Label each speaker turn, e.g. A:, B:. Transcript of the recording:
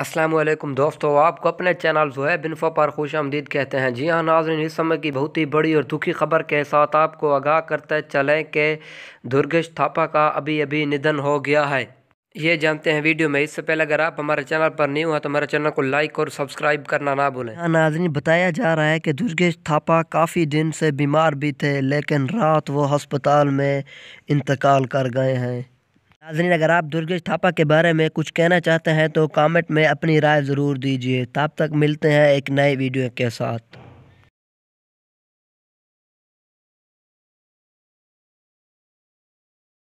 A: असलम दोस्तों आपको अपने चैनल है बिनफो पर खुश आमदीद कहते हैं जी हाँ नाजरन इस समय की बहुत ही बड़ी और दुखी खबर के साथ आपको आगाह करते चलें कि दुर्गेश थापा का अभी अभी निधन हो गया है ये जानते हैं वीडियो में इससे पहले अगर आप हमारे चैनल पर नहीं हुआ तो हमारे चैनल को लाइक और सब्सक्राइब करना ना भूलें
B: हाँ, नाजरीन बताया जा रहा है कि दुर्गेश थापा काफ़ी दिन से बीमार भी थे लेकिन रात वो हस्पताल में इंतकाल कर गए हैं नाजरीन अगर आप दुर्गेश थापा के बारे में कुछ कहना चाहते हैं तो कमेंट में अपनी राय ज़रूर दीजिए तब तक मिलते हैं एक नए वीडियो के साथ